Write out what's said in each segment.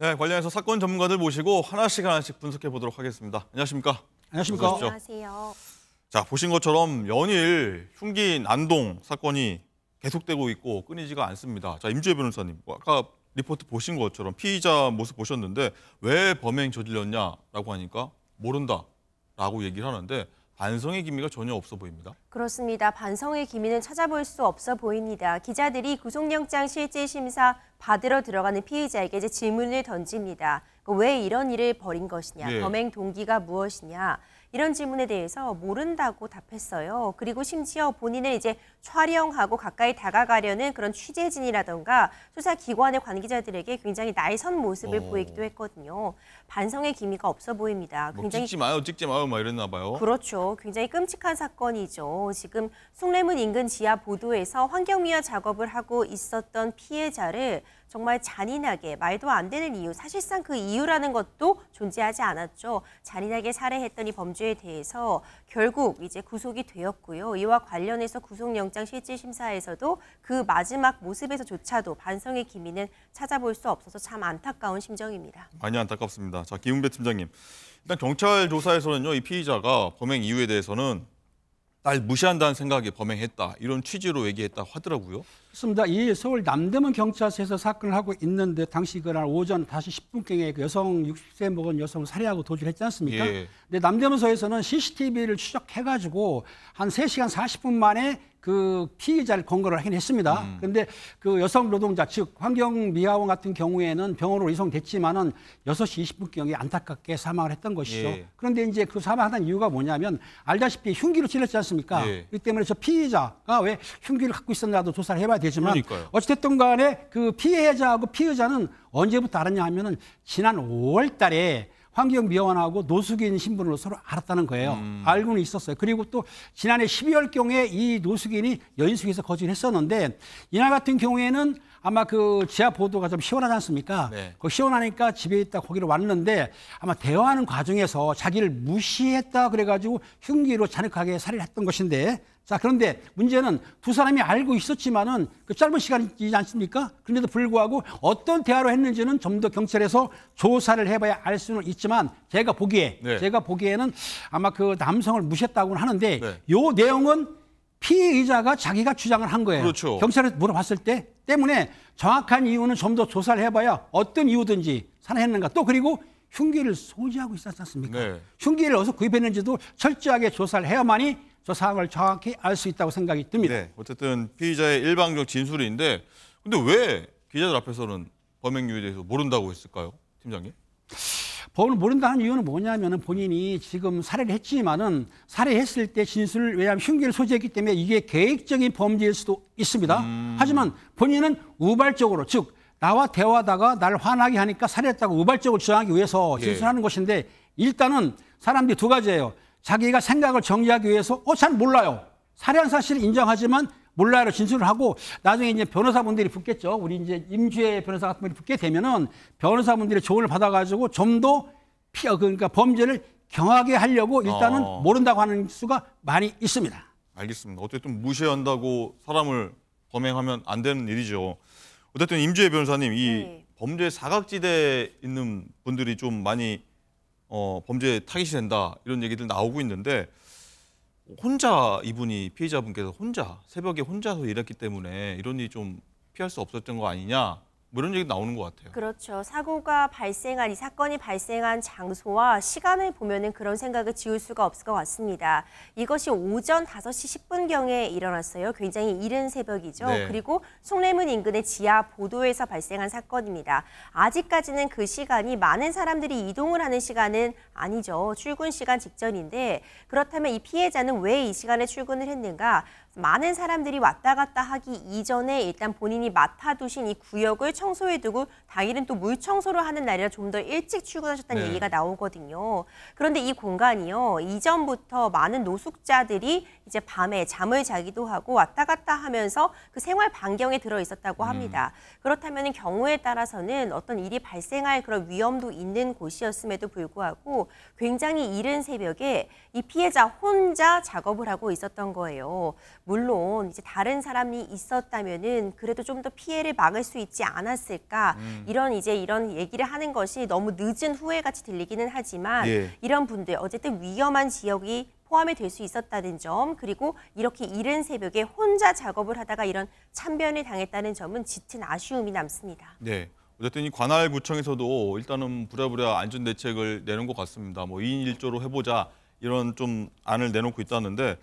네, 관련해서 사건 전문가들 모시고 하나씩 하나씩 분석해 보도록 하겠습니다. 안녕하십니까? 안녕하십니까? 안녕하세요. 자, 보신 것처럼 연일 흉기 난동 사건이 계속되고 있고 끊이지가 않습니다. 자, 임주혜 변호사님, 뭐 아까 리포트 보신 것처럼 피의자 모습 보셨는데 왜 범행 저질렀냐라고 하니까 모른다라고 얘기를 하는데 반성의 기미가 전혀 없어 보입니다. 그렇습니다. 반성의 기미는 찾아볼 수 없어 보입니다. 기자들이 구속영장 실질심사 받으러 들어가는 피의자에게 이제 질문을 던집니다. 그 왜 이런 일을 벌인 것이냐, 네. 범행 동기가 무엇이냐. 이런 질문에 대해서 모른다고 답했어요. 그리고 심지어 본인은 이제 촬영하고 가까이 다가가려는 그런 취재진이라던가 수사 기관의 관계자들에게 굉장히 날선 모습을 오. 어. 보이기도 했거든요. 반성의 기미가 없어 보입니다. 뭐 굉장히 찍지 마요, 찍지 마요, 막 이랬나 봐요. 그렇죠. 굉장히 끔찍한 사건이죠. 지금 숭례문 인근 지하 보도에서 환경미화 작업을 하고 있었던 피해자를 정말 잔인하게 말도 안 되는 이유, 사실상 그 이유라는 것도 존재하지 않았죠. 잔인하게 살해했던 이 범죄에 대해서 결국 이제 구속이 되었고요. 이와 관련해서 구속영장 실질심사에서도 그 마지막 모습에서조차도 반성의 기미는 찾아볼 수 없어서 참 안타까운 심정입니다. 많이 안타깝습니다. 자, 김은배 팀장님. 일단 경찰 조사에서는요, 이 피의자가 범행 이유에 대해서는 날 무시한다는 생각에 범행했다 이런 취지로 얘기했다 하더라고요. 그렇습니다. 이 서울 남대문 경찰서에서 사건을 하고 있는데 당시 그날 오전 5시 10분경에 그 여성 60세 먹은 여성을 살해하고 도주했지 않습니까? 예. 근데 남대문서에서는 CCTV를 추적해가지고 한 3시간 40분 만에 그 피의자를 권고를 하긴 했습니다. 음. 그런데 그 여성 노동자 즉 환경 미화원 같은 경우에는 병원으로 이송됐지만은 6시 20분경에 안타깝게 사망을 했던 것이죠. 예. 그런데 이제 그 사망하는 이유가 뭐냐면 알다시피 흉기로 찔렀지 않습니까? 예. 그 때문에 저 피의자가 왜 흉기를 갖고 있었나도 조사를 해봐야 되지만 어찌됐든 간에 그 피해자하고 피의자는 언제부터 알았냐 하면은 지난 5월 달에 환경 미화원하고 노숙인 신분으로 서로 알았다는 거예요. 음. 알고는 있었어요. 그리고 또 지난해 12월 경에 이 노숙인이 여인숙에서 거주를 했었는데 이날 같은 경우에는 아마 그 지하 보도가 좀 시원하지 않습니까? 네. 그 시원하니까 집에 있다 거기로 왔는데 아마 대화하는 과정에서 자기를 무시했다 그래가지고 흉기로 잔혹하게 살해를 했던 것인데 자, 그런데 문제는 두 사람이 알고 있었지만은 그 짧은 시간이지 않습니까? 그런데도 불구하고 어떤 대화로 했는지는 좀 더 경찰에서 조사를 해봐야 알 수는 있지만 제가 보기에, 네. 제가 보기에는 아마 그 남성을 무시했다고는 하는데 네. 요 내용은 피의자가 자기가 주장을 한 거예요. 그렇죠. 경찰에 물어봤을 때 때문에 정확한 이유는 좀 더 조사를 해봐야 어떤 이유든지 살해했는가 또 그리고 흉기를 소지하고 있었지 않습니까? 네. 흉기를 어디서 구입했는지도 철저하게 조사를 해야만이 저 사항을 정확히 알 수 있다고 생각이 듭니다. 네, 어쨌든 피의자의 일방적 진술인데 근데 왜 기자들 앞에서는 범행유에 대해서 모른다고 했을까요? 팀장님? 법을 모른다는 이유는 뭐냐면 본인이 지금 살해를 했지만은 살해했을 때 진술을 왜냐하면 흉기를 소지했기 때문에 이게 계획적인 범죄일 수도 있습니다. 음... 하지만 본인은 우발적으로 즉 나와 대화하다가 날 화나게 하니까 살해했다고 우발적으로 주장하기 위해서 예. 진술하는 예. 것인데 일단은 사람들이 두 가지예요. 자기가 생각을 정리하기 위해서 어잘 몰라요. 살해한 사실을 인정하지만 몰라요로 진술을 하고 나중에 이제 변호사분들이 붙겠죠. 우리 이제 임주혜 변호사 같은 분이 붙게 되면은 변호사분들의 조언을 받아가지고 좀 더 피어 그러니까 범죄를 경하게 하려고 일단은 아. 모른다고 하는 수가 많이 있습니다. 알겠습니다. 어쨌든 무시한다고 사람을 범행하면 안 되는 일이죠. 어쨌든 임주혜 변호사님 이 네. 범죄 사각지대에 있는 분들이 좀 많이 어, 범죄 타깃이 된다 이런 얘기들 나오고 있는데 혼자 이분이 피해자분께서 혼자 새벽에 혼자서 일했기 때문에 이런 일이 좀 피할 수 없었던 거 아니냐 뭐 이런 얘기 나오는 것 같아요. 그렇죠. 사고가 발생한 이 사건이 발생한 장소와 시간을 보면은 그런 생각을 지울 수가 없을 것 같습니다. 이것이 오전 5시 10분경에 일어났어요. 굉장히 이른 새벽이죠. 네. 그리고 송래문 인근의 지하 보도에서 발생한 사건입니다. 아직까지는 그 시간이 많은 사람들이 이동을 하는 시간은 아니죠. 출근 시간 직전인데 그렇다면 이 피해자는 왜 이 시간에 출근을 했는가? 많은 사람들이 왔다 갔다 하기 이전에 일단 본인이 맡아두신 이 구역을 청소해 두고 당일은 또 물 청소를 하는 날이라 좀 더 일찍 출근하셨다는 네. 얘기가 나오거든요. 그런데 이 공간이요. 이전부터 많은 노숙자들이 이제 밤에 잠을 자기도 하고 왔다 갔다 하면서 그 생활 반경에 들어 있었다고 음. 합니다. 음. 그렇다면 경우에 따라서는 어떤 일이 발생할 그런 위험도 있는 곳이었음에도 불구하고 굉장히 이른 새벽에 이 피해자 혼자 작업을 하고 있었던 거예요. 물론 이제 다른 사람이 있었다면은 그래도 좀 더 피해를 막을 수 있지 않았 않았을까 음. 이런 이제 이런 얘기를 하는 것이 너무 늦은 후회같이 들리기는 하지만 예. 이런 분들 어쨌든 위험한 지역이 포함이 될 수 있었다는 점 그리고 이렇게 이른 새벽에 혼자 작업을 하다가 이런 참변을 당했다는 점은 짙은 아쉬움이 남습니다. 네. 어쨌든 이 관할구청에서도 일단은 부랴부랴 안전 대책을 내는 것 같습니다. 뭐 2인 1조로 해보자 이런 좀 안을 내놓고 있다는데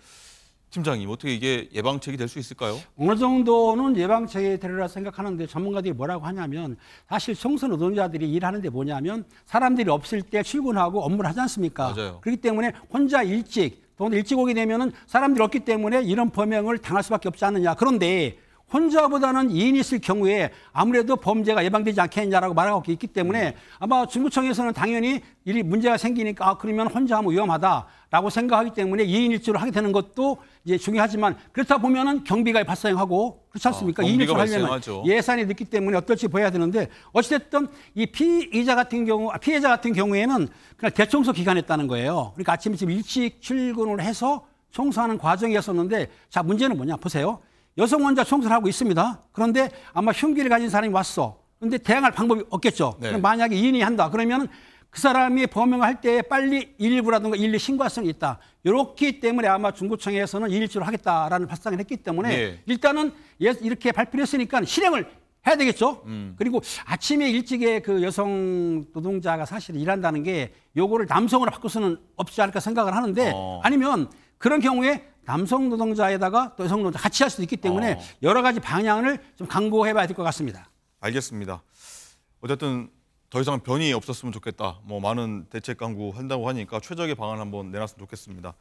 팀장님 어떻게 이게 예방책이 될 수 있을까요? 어느 정도는 예방책이 되리라 생각하는데 전문가들이 뭐라고 하냐면 사실 청소 노동자들이 일하는데 뭐냐면 사람들이 없을 때 출근하고 업무를 하지 않습니까? 맞아요. 그렇기 때문에 혼자 일찍 또는 일찍 오게 되면은 사람들이 없기 때문에 이런 범행을 당할 수밖에 없지 않느냐. 그런데 혼자보다는 2인이 있을 경우에 아무래도 범죄가 예방되지 않겠냐라고 말하고 있기 때문에 음. 아마 중구청에서는 당연히 일이 문제가 생기니까 아, 그러면 혼자 하면 위험하다라고 생각하기 때문에 2인 일조를 하게 되는 것도 이제 중요하지만 그렇다 보면은 경비가 발생하고 그렇지 아, 않습니까? 아, 2인 일조를 하려면 예산이 늦기 때문에 어떨지 봐야 되는데 어찌됐든 이 피의자 같은 경우 아, 피해자 같은 경우에는 그냥 대청소 기간했다는 거예요. 그러니까 아침에 지금 일찍 출근을 해서 청소하는 과정이었었는데 자 문제는 뭐냐 보세요. 여성 원자 총소를하고 있습니다. 그런데 아마 흉기를 가진 사람이 왔어. 그런데 대항할 방법이 없겠죠. 네. 만약에 이인이 한다. 그러면 그 사람이 범행을 할 때 빨리 일부라든가 일리 신고할수는 있다. 이렇기 때문에 아마 중구청에서는 일1 9로 하겠다라는 발상을 했기 때문에 네. 일단은 예, 이렇게 발표를 했으니까 실행을 해야 되겠죠. 음. 그리고 아침에 일찍에 그 여성 노동자가 사실 일한다는 게 요거를 남성으로 바꿀 수는 없지 않을까 생각을 하는데 어. 아니면 그런 경우에 남성 노동자에다가 또 여성 노동자 같이 할 수도 있기 때문에 어. 여러 가지 방향을 좀 강구해 봐야 될 것 같습니다. 알겠습니다. 어쨌든 더 이상 변이 없었으면 좋겠다. 뭐 많은 대책 강구한다고 하니까 최적의 방안 한번 내놨으면 좋겠습니다.